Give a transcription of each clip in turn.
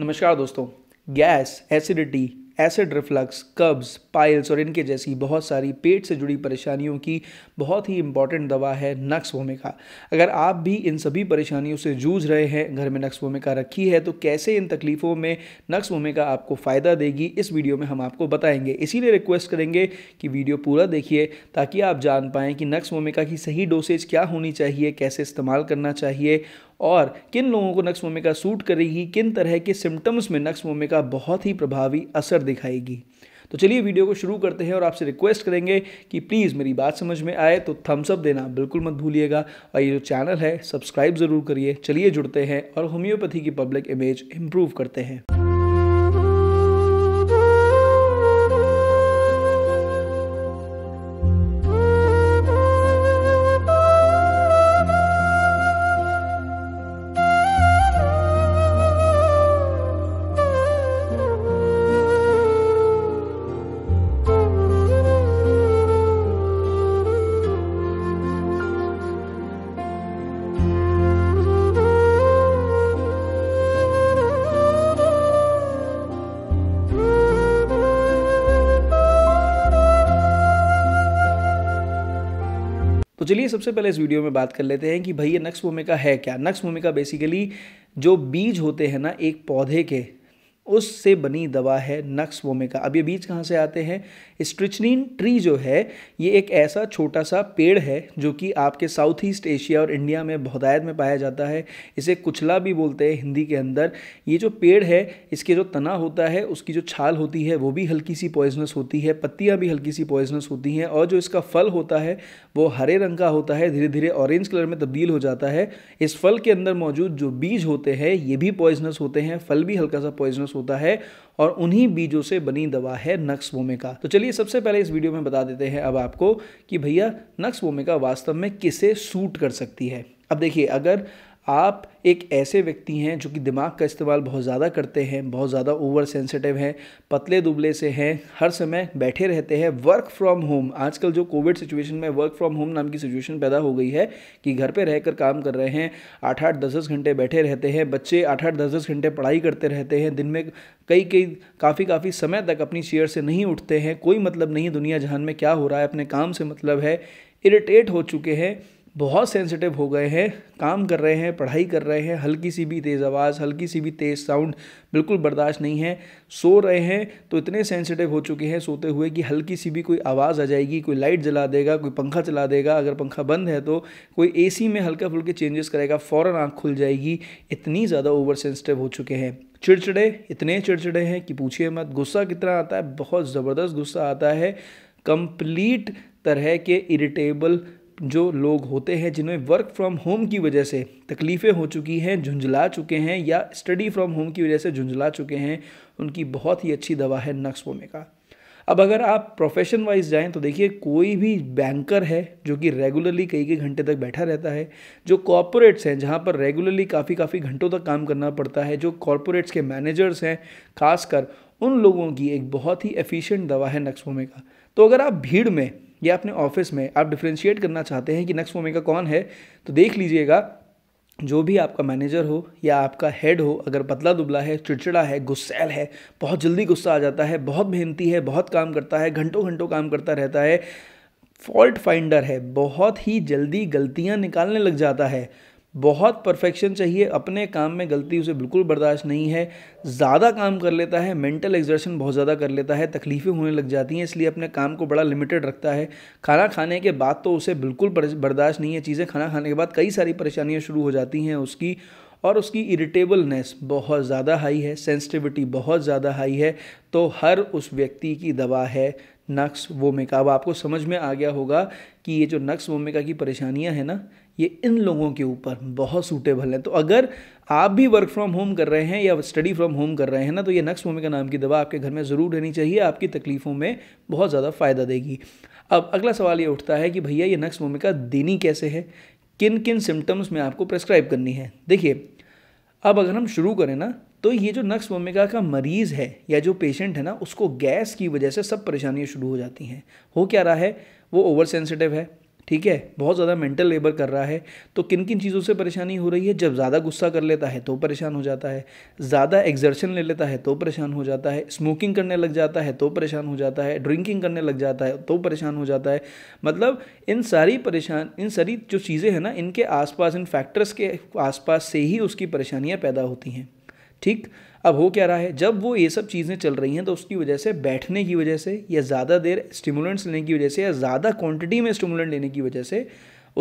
नमस्कार दोस्तों gas acidity acid reflux कब्ज़ पाइल्स और इनके जैसी बहुत सारी पेट से जुड़ी परेशानियों की बहुत ही इंपॉर्टेंट दवा है नक्स भूमिका अगर आप भी इन सभी परेशानियों से जूझ रहे हैं घर में नक्स भूमिका रखी है तो कैसे इन तकलीफ़ों में नक्स भूमिका आपको फ़ायदा देगी इस वीडियो में हम आपको बताएंगे इसीलिए रिक्वेस्ट करेंगे कि वीडियो पूरा देखिए ताकि आप जान पाएँ कि नक्स भूमिका की सही डोसेज क्या होनी चाहिए कैसे इस्तेमाल करना चाहिए और किन लोगों को नक्स मोमिका सूट करेगी किन तरह के सिम्टम्स में नक्स मोमिका बहुत ही प्रभावी असर दिखाएगी तो चलिए वीडियो को शुरू करते हैं और आपसे रिक्वेस्ट करेंगे कि प्लीज़ मेरी बात समझ में आए तो थम्स अप देना बिल्कुल मत भूलिएगा और ये जो चैनल है सब्सक्राइब ज़रूर करिए चलिए जुड़ते हैं और होम्योपैथी की पब्लिक इमेज इम्प्रूव करते हैं तो चलिए सबसे पहले इस वीडियो में बात कर लेते हैं कि भैया नक्स भूमिका है क्या नक्स भूमिका बेसिकली जो बीज होते हैं ना एक पौधे के उससे बनी दवा है नक्स वोमेका अब ये बीज कहाँ से आते हैं स्ट्रिचनिन ट्री जो है ये एक ऐसा छोटा सा पेड़ है जो कि आपके साउथ ईस्ट एशिया और इंडिया में बहुतायत में पाया जाता है इसे कुचला भी बोलते हैं हिंदी के अंदर ये जो पेड़ है इसके जो तना होता है उसकी जो छाल होती है वो भी हल्की सी पॉइजनस होती है पत्तियाँ भी हल्की सी पॉइजनस होती हैं और जो इसका फल होता है वो हरे रंग का होता है धीरे धीरे ऑरेंज कलर में तब्दील हो जाता है इस फल के अंदर मौजूद जो बीज होते हैं ये भी पॉइजनस होते हैं फल भी हल्का सा पॉइजनस होता है और उन्हीं बीजों से बनी दवा है नक्स भूमिका तो चलिए सबसे पहले इस वीडियो में बता देते हैं अब आपको कि भैया नक्स भूमिका वास्तव में किसे सूट कर सकती है अब देखिए अगर आप एक ऐसे व्यक्ति हैं जो कि दिमाग का इस्तेमाल बहुत ज़्यादा करते हैं बहुत ज़्यादा ओवर सेंसिटिव हैं पतले दुबले से हैं हर समय बैठे रहते हैं वर्क फ्रॉम होम आजकल जो कोविड सिचुएशन में वर्क फ्रॉम होम नाम की सिचुएशन पैदा हो गई है कि घर पे रहकर काम कर रहे हैं आठ आठ दस दस घंटे बैठे रहते हैं बच्चे आठ आठ दस दस घंटे पढ़ाई करते रहते हैं दिन में कई कई काफ़ी काफ़ी समय तक अपनी चेयर से नहीं उठते हैं कोई मतलब नहीं दुनिया जहान में क्या हो रहा है अपने काम से मतलब है इरिटेट हो चुके हैं बहुत सेंसिटिव हो गए हैं काम कर रहे हैं पढ़ाई कर रहे हैं हल्की सी भी तेज़ आवाज़ हल्की सी भी तेज़ साउंड बिल्कुल बर्दाश्त नहीं है सो रहे हैं तो इतने सेंसिटिव हो चुके हैं सोते हुए कि हल्की सी भी कोई आवाज़ आ जाएगी कोई लाइट जला देगा कोई पंखा चला देगा अगर पंखा बंद है तो कोई ए में हल्का फुल्के चेंजेस करेगा फ़ौरन आँख खुल जाएगी इतनी ज़्यादा ओवर सेंसिटिव हो चुके हैं चिड़चिड़े इतने चिड़चिड़े हैं कि पूछिए मत गुस्सा कितना आता है बहुत ज़बरदस्त गुस्सा आता है कंप्लीट तरह के इरिटेबल जो लोग होते हैं जिन्हें वर्क फ्रॉम होम की वजह से तकलीफ़ें हो चुकी हैं झुंझला चुके हैं या स्टडी फ्रॉम होम की वजह से झुंझला चुके हैं उनकी बहुत ही अच्छी दवा है नक्स का अब अगर आप प्रोफेशन वाइज जाएं तो देखिए कोई भी बैंकर है जो कि रेगुलरली कई कई घंटे तक बैठा रहता है जो कॉरपोरेट्स हैं जहाँ पर रेगुलरली काफ़ी काफ़ी घंटों तक काम करना पड़ता है जो कॉरपोरेट्स के मैनेजर्स हैं खासकर उन लोगों की एक बहुत ही एफिशिएंट दवा है नक्सोमे का तो अगर आप भीड़ में या अपने ऑफिस में आप डिफ्रेंशिएट करना चाहते हैं कि नेक्स्ट ओमेगा कौन है तो देख लीजिएगा जो भी आपका मैनेजर हो या आपका हेड हो अगर पतला दुबला है चिड़चिड़ा है गुस्सैल है बहुत जल्दी गुस्सा आ जाता है बहुत मेहनती है बहुत काम करता है घंटों घंटों काम करता रहता है फॉल्ट फाइंडर है बहुत ही जल्दी गलतियां निकालने लग जाता है बहुत परफेक्शन चाहिए अपने काम में गलती उसे बिल्कुल बर्दाश्त नहीं है ज़्यादा काम कर लेता है मेंटल एग्जर्शन बहुत ज़्यादा कर लेता है तकलीफ़ें होने लग जाती हैं इसलिए अपने काम को बड़ा लिमिटेड रखता है खाना खाने के बाद तो उसे बिल्कुल बर्दाश्त नहीं है चीज़ें खाना खाने के बाद कई सारी परेशानियाँ शुरू हो जाती हैं उसकी और उसकी इरिटेबलनेस बहुत ज़्यादा हाई है सेंसिटिविटी बहुत ज़्यादा हाई है तो हर उस व्यक्ति की दवा है नक्स वोमिका अब आपको समझ में आ गया होगा कि ये जो नक्स वोमिका की परेशानियां हैं ना ये इन लोगों के ऊपर बहुत सूटेबल हैं तो अगर आप भी वर्क फ्रॉम होम कर रहे हैं या स्टडी फ्रॉम होम कर रहे हैं ना तो ये नक्स वोमिका नाम की दवा आपके घर में ज़रूर रहनी चाहिए आपकी तकलीफ़ों में बहुत ज़्यादा फ़ायदा देगी अब अगला सवाल ये उठता है कि भैया ये नक्स वोमिका देनी कैसे है किन किन सिम्टम्स में आपको प्रेस्क्राइब करनी है देखिए अब अगर हम शुरू करें ना तो ये जो नक्स वोमिका का मरीज़ है या जो पेशेंट है ना उसको गैस की वजह से सब परेशानियाँ शुरू हो जाती हैं हो क्या रहा है वो ओवर सेंसिटिव है ठीक है बहुत ज़्यादा मेंटल लेबर कर रहा है तो किन किन चीज़ों से परेशानी हो रही है जब ज़्यादा गुस्सा कर लेता है तो परेशान हो जाता है ज़्यादा एक्जर्शन ले लेता है तो परेशान हो जाता है स्मोकिंग करने लग जाता है तो परेशान हो जाता है ड्रिंकिंग करने लग जाता है तो परेशान हो जाता है मतलब इन सारी परेशान इन सारी जो चीज़ें हैं ना इनके आसपास इन फैक्टर्स के आसपास से ही उसकी परेशानियाँ पैदा होती हैं ठीक अब हो क्या रहा है जब वो ये सब चीज़ें चल रही हैं तो उसकी वजह से बैठने की वजह से या ज़्यादा देर स्टिमुलेंट्स लेने की वजह से या ज़्यादा क्वांटिटी में स्टिमुलेंट लेने की वजह से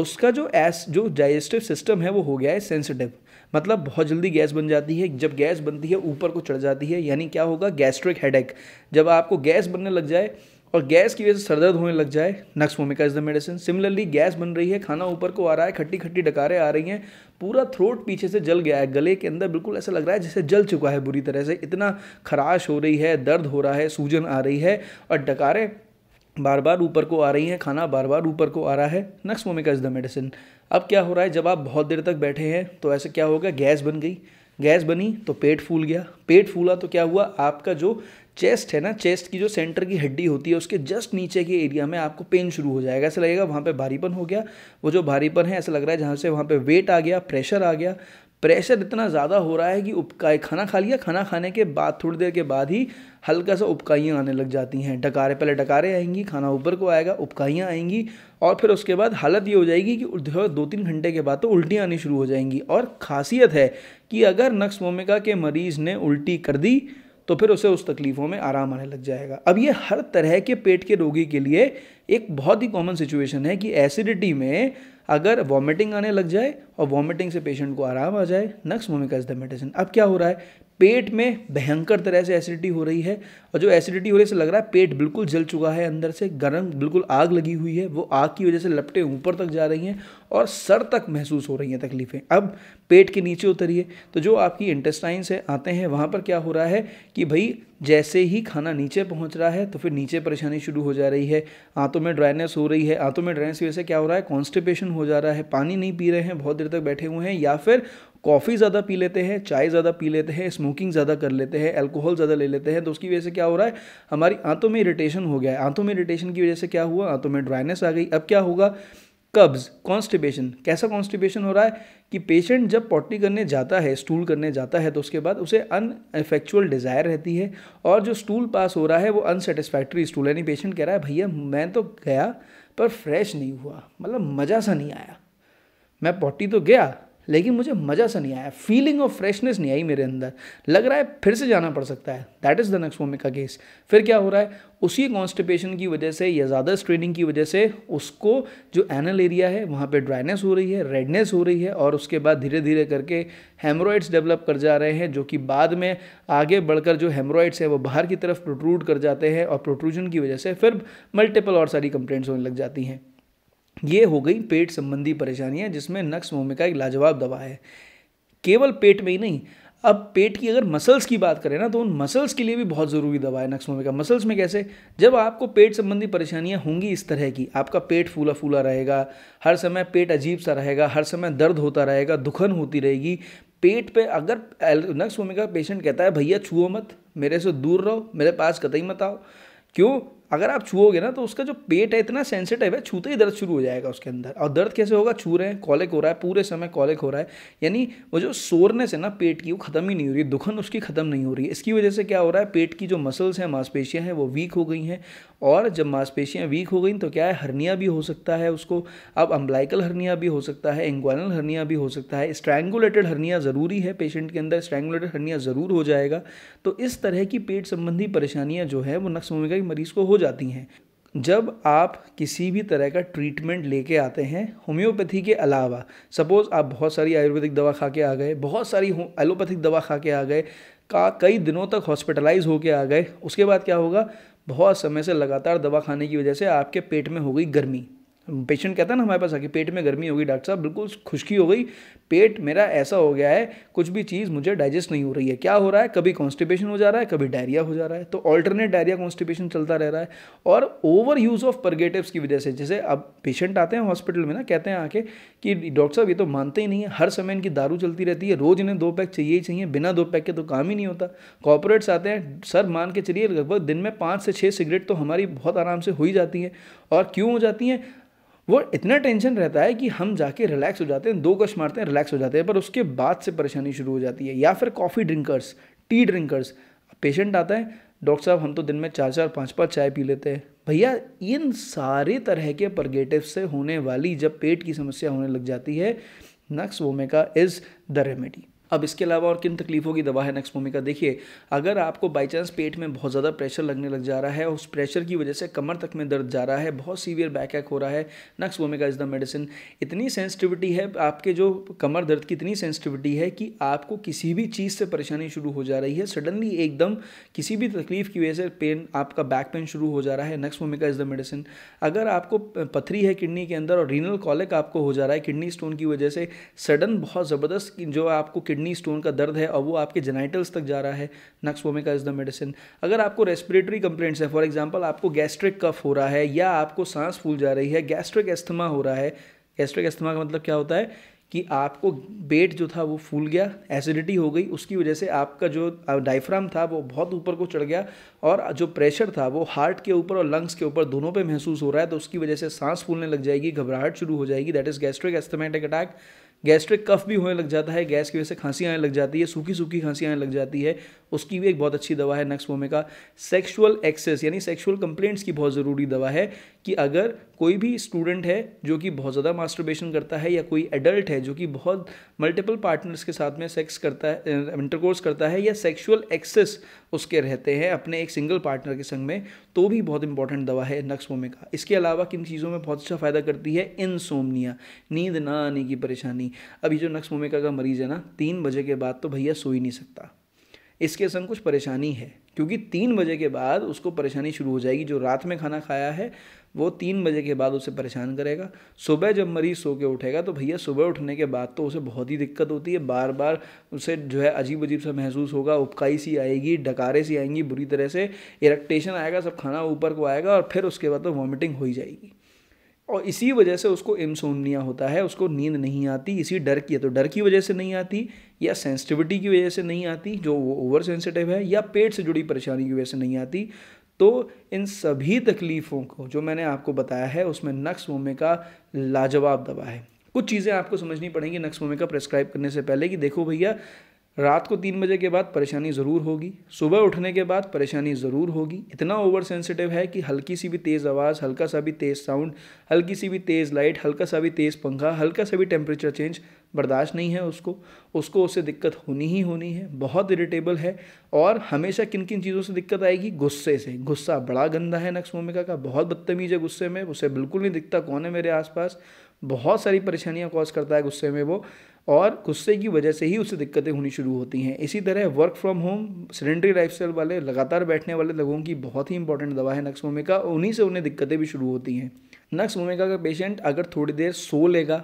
उसका जो एस जो डाइजेस्टिव सिस्टम है वो हो गया है सेंसिटिव मतलब बहुत जल्दी गैस बन जाती है जब गैस बनती है ऊपर को चढ़ जाती है यानी क्या होगा गैस्ट्रिक हेडेक जब आपको गैस बनने लग जाए और गैस की वजह से सरदर्द होने लग जाए nux vomica is the medicine similarly gas बन रही है खाना ऊपर को आ रहा है खट्टी खट्टी डकारें आ रही हैं पूरा थ्रोट पीछे से जल गया है गले के अंदर बिल्कुल ऐसा लग रहा है जैसे जल चुका है बुरी तरह से इतना खराश हो रही है दर्द हो रहा है सूजन आ रही है और डकारें बार बार ऊपर को आ रही हैं खाना बार बार ऊपर को आ रहा है nux vomica is the medicine अब क्या हो रहा है जब आप बहुत देर तक बैठे हैं तो ऐसे क्या होगा गैस बन गई गैस बनी तो पेट फूल गया पेट फूला तो क्या हुआ आपका जो चेस्ट है ना चेस्ट की जो सेंटर की हड्डी होती है उसके जस्ट नीचे के एरिया में आपको पेन शुरू हो जाएगा ऐसा लगेगा वहाँ पे भारीपन हो गया वो जो भारीपन है ऐसा लग रहा है जहाँ से वहाँ पे वेट आ गया प्रेशर आ गया प्रेशर इतना ज़्यादा हो रहा है कि उपकाई खाना खा लिया खाना खाने के बाद थोड़ी देर के बाद ही हल्का सा उपकाइयाँ आने लग जाती हैं डकारे पहले डकारे आएंगी खाना ऊपर को आएगा उपकाइयाँ आएंगी और फिर उसके बाद हालत ये हो जाएगी कि दो तीन घंटे के बाद तो उल्टियाँ आनी शुरू हो जाएंगी और खासियत है कि अगर नक्स मोमिका के मरीज़ ने उल्टी कर दी तो फिर उसे उस तकलीफ़ों में आराम आने लग जाएगा अब ये हर तरह के पेट के रोगी के लिए एक बहुत ही कॉमन सिचुएशन है कि एसिडिटी में अगर वॉमिटिंग आने लग जाए और वॉमिटिंग से पेशेंट को आराम आ जाए nux vomica is the medicine अब क्या हो रहा है पेट में भयंकर तरह से एसिडिटी हो रही है और जो एसिडिटी हो रही है से लग रहा है पेट बिल्कुल जल चुका है अंदर से गर्म बिल्कुल आग लगी हुई है वो आग की वजह से लपटे ऊपर तक जा रही हैं और सर तक महसूस हो रही हैं तकलीफ़ें अब पेट के नीचे उतरिए तो जो आपकी इंटेस्टाइंस है आते हैं वहाँ पर क्या हो रहा है कि भाई जैसे ही खाना नीचे पहुँच रहा है तो फिर नीचे परेशानी शुरू हो जा रही है आंतों में ड्राइनेस हो रही है आंतों में ड्राइनेस की वजह से क्या हो रहा है कॉन्स्टिपेशन हो जा रहा है पानी नहीं पी रहे हैं बहुत देर तक बैठे हुए हैं या फिर कॉफ़ी ज़्यादा पी लेते हैं चाय ज़्यादा पी लेते हैं स्मोकिंग ज़्यादा कर लेते हैं अल्कोहल ज़्यादा ले लेते हैं तो उसकी वजह से क्या हो रहा है हमारी आंतों में इरिटेशन हो गया है आंतों में इरिटेशन की वजह से क्या हुआ आंतों में ड्राइनेस आ गई अब क्या होगा कब्ज कॉन्स्टिपेशन कैसा कॉन्स्टिपेशन हो रहा है कि पेशेंट जब पॉटी करने जाता है स्टूल करने जाता है तो उसके बाद उसे अन अनफेक्चुअल डिज़ायर रहती है और जो स्टूल पास हो रहा है वो अनसेटिस्फैक्ट्री स्टूल यानी पेशेंट कह रहा है भैया मैं तो गया पर फ्रेश नहीं हुआ मतलब मज़ा सा नहीं आया मैं पॉटी तो गया लेकिन मुझे मज़ा सा नहीं आया फीलिंग ऑफ फ्रेशनेस नहीं आई मेरे अंदर लग रहा है फिर से जाना पड़ सकता है that is the nux vomica का केस फिर क्या हो रहा है उसी कॉन्स्टिपेशन की वजह से या ज़्यादा स्ट्रेनिंग की वजह से उसको जो एनल एरिया है वहाँ पे ड्राइनेस हो रही है रेडनेस हो रही है और उसके बाद धीरे धीरे करके हेमरोइड्स डेवलप कर जा रहे हैं जो कि बाद में आगे बढ़कर जो हेमरोइड्स हैं वो बाहर की तरफ प्रोट्रूड कर जाते हैं और प्रोट्रूजन की वजह से फिर मल्टीपल और सारी कंप्लेंट्स होने लग जाती हैं ये हो गई पेट संबंधी परेशानियाँ जिसमें नक्स मोमिका एक लाजवाब दवा है केवल पेट में ही नहीं अब पेट की अगर मसल्स की बात करें ना तो उन मसल्स के लिए भी बहुत ज़रूरी दवा है नक्स मोमिका मसल्स में कैसे जब आपको पेट संबंधी परेशानियाँ होंगी इस तरह की आपका पेट फूला फूला रहेगा हर समय पेट अजीब सा रहेगा हर समय दर्द होता रहेगा दुखन होती रहेगी पेट पे अगर नक्स होमिका पेशेंट कहता है भैया छुओ मत मेरे से दूर रहो मेरे पास कतई मत आओ क्यों अगर आप छूओगे ना तो उसका जो पेट है इतना सेंसिटिव है छूते ही दर्द शुरू हो जाएगा उसके अंदर और दर्द कैसे होगा छू रहे हैं कॉलिक हो रहा है पूरे समय कॉलिक हो रहा है यानी वो जो सोरनेस है ना पेट की वो खत्म ही नहीं हो रही दुखन उसकी खत्म नहीं हो रही है इसकी वजह से क्या हो रहा है पेट की जो मसल्स हैं मांसपेशियाँ हैं वो वीक हो गई हैं और जब मांसपेशियाँ वीक हो गई तो क्या है हर्निया भी हो सकता है उसको अब अम्बलाइकल हर्निया भी हो सकता है एंग्वानल हर्निया भी हो सकता है स्ट्रैंगुलेटेड हर्निया ज़रूरी है पेशेंट के अंदर स्ट्रैंगुलेटेड हर्निया ज़रूर हो जाएगा तो इस तरह की पेट संबंधी परेशानियाँ जो है वो नक्स मोमिका के मरीज़ को हो जाती हैं जब आप किसी भी तरह का ट्रीटमेंट लेके आते हैं होम्योपैथी के अलावा सपोज़ आप बहुत सारी आयुर्वेदिक दवा खा के आ गए बहुत सारी एलोपैथिक दवा खा के आ गए का कई दिनों तक हॉस्पिटलाइज होके आ गए उसके बाद क्या होगा बहुत समय से लगातार दवा खाने की वजह से आपके पेट में हो गई गर्मी पेशेंट कहता है ना हमारे पास आके पेट में गर्मी हो गई डॉक्टर साहब बिल्कुल खुश्की हो गई पेट मेरा ऐसा हो गया है कुछ भी चीज़ मुझे डाइजेस्ट नहीं हो रही है क्या हो रहा है कभी कॉन्स्टिपेशन हो जा रहा है कभी डायरिया हो जा रहा है तो ऑल्टरनेट डायरिया कॉन्स्टिपेशन चलता रह रहा है और ओवर यूज़ ऑफ परगेटिव्स की वजह से जैसे अब पेशेंट आते हैं हॉस्पिटल में ना कहते हैं आके कि डॉक्टर साहब ये तो मानते ही नहीं है हर समय इनकी दारू चलती रहती है रोज़ इन्हें दो पैक चाहिए ही चाहिए बिना दो पैक के तो काम ही नहीं होता कॉपोरेट्स आते हैं सर मान के चलिए लगभग दिन में पाँच से छः सिगरेट तो हमारी बहुत आराम से हो ही जाती है और क्यों हो जाती हैं वो इतना टेंशन रहता है कि हम जाके रिलैक्स हो जाते हैं दो गश मारते हैं रिलैक्स हो जाते हैं पर उसके बाद से परेशानी शुरू हो जाती है या फिर coffee drinkers tea drinkers patient आता है डॉक्टर साहब हम तो दिन में चार चार पाँच पाँच चाय पी लेते हैं भैया इन सारे तरह के परगेटिव से होने वाली जब पेट की समस्या होने लग जाती है nux vomica is the remedy अब इसके अलावा और किन तकलीफ़ों की दवा है नेक्स्ट भूमिका देखिए अगर आपको बाई चांस पेट में बहुत ज़्यादा प्रेशर लगने लग जा रहा है उस प्रेशर की वजह से कमर तक में दर्द जा रहा है बहुत सीवियर बैक हो रहा है nux vomica is the medicine इतनी सेंसिटिविटी है आपके जो कमर दर्द की इतनी सेंसिटिविटी है कि आपको किसी भी चीज़ से परेशानी शुरू हो जा रही है सडनली एकदम किसी भी तकलीफ की वजह से पेन आपका बैक पेन शुरू हो जा रहा है nux vomica is the medicine अगर आपको पथरी है किडनी के अंदर और रीनल कॉलिक आपको हो जा रहा है किडनी स्टोन की वजह से सडन बहुत ज़बरदस्त जो आपको किडनी स्टोन का दर्द है और वो आपके जेनाइटल्स तक जा रहा है वोमिका इज़ द मेडिसिन अगर आपको रेस्पिरेटरी कंप्लेंट्स है फॉर एग्जाम्पल आपको गैस्ट्रिक कफ हो रहा है या आपको सांस फूल जा रही है गैस्ट्रिक एस्थमा हो रहा है गैस्ट्रिक एस्थमा का मतलब क्या होता है कि आपको पेट जो था वो फूल गया एसिडिटी हो गई उसकी वजह से आपका जो डायफ्राम था वो बहुत ऊपर को चढ़ गया और जो प्रेशर था वो हार्ट के ऊपर और लंग्स के ऊपर दोनों पे महसूस हो रहा है तो उसकी वजह से सांस फूलने लग जाएगी घबराहट शुरू हो जाएगी that is gastric asthmatic attack gastric cough भी होने लग जाता है गैस की वजह से खांसी आने लग जाती है सूखी सूखी खांसी आने लग जाती है उसकी भी एक बहुत अच्छी दवा है नक्स का सेक्सुअल एक्सेस यानी सेक्सुअल कंप्लेंट्स की बहुत ज़रूरी दवा है कि अगर कोई भी स्टूडेंट है जो कि बहुत ज़्यादा मास्टरबेशन करता है या कोई एडल्ट है जो कि बहुत मल्टीपल पार्टनर्स के साथ में सेक्स करता है इंटरकोर्स करता है या सेक्सुअल एक्सेस उसके रहते हैं अपने एक सिंगल पार्टनर के संग में तो भी बहुत इंपॉर्टेंट दवा है नक्स का इसके अलावा किन चीज़ों में बहुत अच्छा फ़ायदा करती है इन नींद ना आने की परेशानी अभी जो नक्स मोमिका का मरीज़ है ना तीन बजे के बाद तो भैया सो ही नहीं सकता इसके संग कुछ परेशानी है क्योंकि तीन बजे के बाद उसको परेशानी शुरू हो जाएगी जो रात में खाना खाया है वो तीन बजे के बाद उसे परेशान करेगा सुबह जब मरीज़ सो के उठेगा तो भैया सुबह उठने के बाद तो उसे बहुत ही दिक्कत होती है बार बार उसे जो है अजीब अजीब सा महसूस होगा उपकाई सी आएगी डकारे सी आएंगी बुरी तरह से इरेक्टेशन आएगा सब खाना ऊपर को आएगा और फिर उसके बाद तो वॉमिटिंग हो ही जाएगी और इसी वजह से उसको इम्सोनिया होता है उसको नींद नहीं आती इसी डर की है तो डर की वजह से नहीं आती या सेंसिटिविटी की वजह से नहीं आती जो वो ओवर सेंसिटिव है या पेट से जुड़ी परेशानी की वजह से नहीं आती तो इन सभी तकलीफ़ों को जो मैंने आपको बताया है उसमें नक्स का लाजवाब दवा है कुछ चीज़ें आपको समझनी पड़ेंगी नक्स का प्रेस्क्राइब करने से पहले कि देखो भैया रात को तीन बजे के बाद परेशानी ज़रूर होगी सुबह उठने के बाद परेशानी ज़रूर होगी इतना ओवर सेंसिटिव है कि हल्की सी भी तेज़ आवाज़ हल्का सा भी तेज़ साउंड हल्की सी भी तेज़ लाइट हल्का सा भी तेज़ पंखा हल्का सा भी टेम्परेचर चेंज बर्दाश्त नहीं है उसको उसको उससे दिक्कत होनी ही होनी है बहुत इरिटेबल है और हमेशा किन किन चीज़ों से दिक्कत आएगी गुस्से से गुस्सा बड़ा गंदा है नक्स भूमिका का बहुत बदतमीज है गुस्से में उसे बिल्कुल नहीं दिखता कौन है मेरे आसपास बहुत सारी परेशानियाँ कॉज करता है गुस्से में वो और गुस्से की वजह से ही उसे दिक्कतें होनी शुरू होती हैं इसी तरह work from home sedentary life वाले लगातार बैठने वाले लोगों की बहुत ही इंपॉर्टेंट दवा है नक्स भूमिका उन्हीं से उन्हें दिक्कतें भी शुरू होती हैं नक्स भूमिका का पेशेंट अगर थोड़ी देर सो लेगा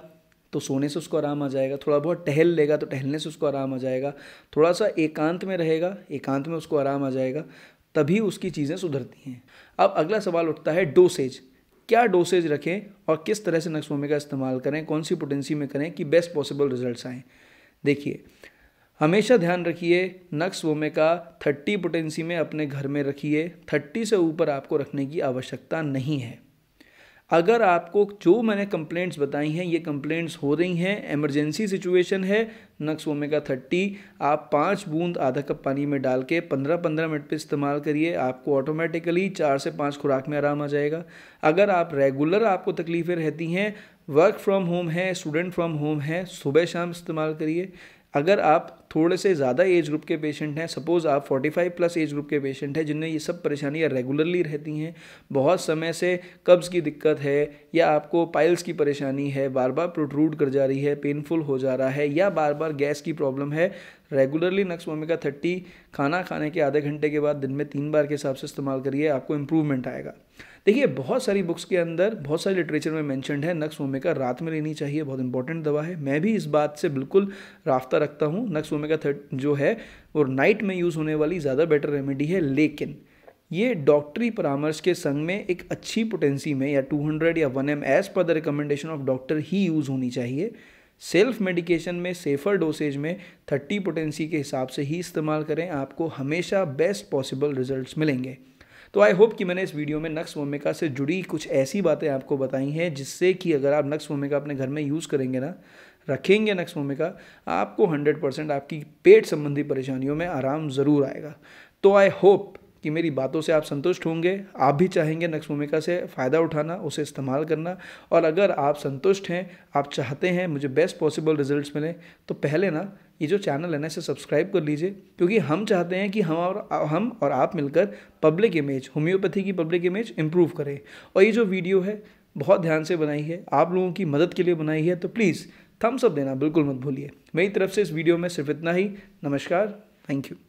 तो सोने से उसको आराम आ जाएगा थोड़ा बहुत टहल लेगा तो टहलने से उसको आराम आ जाएगा थोड़ा सा एकांत में रहेगा एकांत में उसको आराम आ जाएगा तभी उसकी चीज़ें सुधरती हैं अब अगला सवाल उठता है डोसेज क्या डोसेज रखें और किस तरह से नक्सोमे का इस्तेमाल करें कौन सी पोटेंसी में करें कि बेस्ट पॉसिबल रिजल्ट आएँ देखिए हमेशा ध्यान रखिए नक्स वोमे का थर्टी पोटेंसी में अपने घर में रखिए थर्टी से ऊपर आपको रखने की आवश्यकता नहीं है अगर आपको जो मैंने कंप्लेंट्स बताई हैं ये कंप्लेंट्स हो रही हैं इमरजेंसी सिचुएशन है नक्स ओमेगा थर्टी आप पाँच बूंद आधा कप पानी में डाल के पंद्रह पंद्रह मिनट पे इस्तेमाल करिए आपको ऑटोमेटिकली चार से पाँच खुराक में आराम आ जाएगा अगर आप रेगुलर आपको तकलीफ़ें रहती हैं वर्क फ्रॉम होम है स्टूडेंट फ्रॉम होम है सुबह शाम इस्तेमाल करिए अगर आप थोड़े से ज़्यादा एज ग्रुप के पेशेंट हैं सपोज़ आप 45 प्लस एज ग्रुप के पेशेंट हैं जिनमें ये सब परेशानियाँ रेगुलरली रहती हैं बहुत समय से कब्ज़ की दिक्कत है या आपको पाइल्स की परेशानी है बार बार प्रोट्रूड कर जा रही है पेनफुल हो जा रहा है या बार बार गैस की प्रॉब्लम है रेगुलरली नक्स ओमेगा थर्टी खाना खाने के आधे घंटे के बाद दिन में तीन बार के हिसाब से इस्तेमाल करिए आपको इम्प्रूवमेंट आएगा देखिए बहुत सारी बुक्स के अंदर बहुत सारे लिटरेचर में मैंशन है नक्स ओमेगा रात में लेनी चाहिए बहुत इंपॉर्टेंट दवा है मैं भी इस बात से बिल्कुल राफ्ता रखता हूँ नक्स ओमेगा थर्ट जो है वो नाइट में यूज़ होने वाली ज़्यादा बेटर रेमेडी है लेकिन ये डॉक्टरी परामर्श के संग में एक अच्छी पोटेंसी में या 200 या 1 M as per the recommendation of doctor ही यूज़ होनी चाहिए सेल्फ मेडिकेशन में सेफ़र डोसेज में 30 पोटेंसी के हिसाब से ही इस्तेमाल करें आपको हमेशा बेस्ट पॉसिबल रिजल्ट्स मिलेंगे तो आई होप कि मैंने इस वीडियो में नक्स भूमिका से जुड़ी कुछ ऐसी बातें आपको बताई हैं जिससे कि अगर आप नक्स भूमिका अपने घर में यूज़ करेंगे ना रखेंगे नक्स भूमिका आपको हंड्रेड परसेंट आपकी पेट संबंधी परेशानियों में आराम ज़रूर आएगा तो आई होप कि मेरी बातों से आप संतुष्ट होंगे आप भी चाहेंगे नक्स भूमिका से फ़ायदा उठाना उसे इस्तेमाल करना और अगर आप संतुष्ट हैं आप चाहते हैं मुझे बेस्ट पॉसिबल रिजल्ट्स मिलें तो पहले ना ये जो चैनल है ना इसे सब्सक्राइब कर लीजिए क्योंकि हम चाहते हैं कि हम और हम और आप मिलकर पब्लिक इमेज होम्योपैथी की पब्लिक इमेज इम्प्रूव करें और ये जो वीडियो है बहुत ध्यान से बनाई है आप लोगों की मदद के लिए बनाई है तो प्लीज़ थम्स अप देना बिल्कुल मत भूलिए मेरी तरफ से इस वीडियो में सिर्फ इतना ही नमस्कार थैंक यू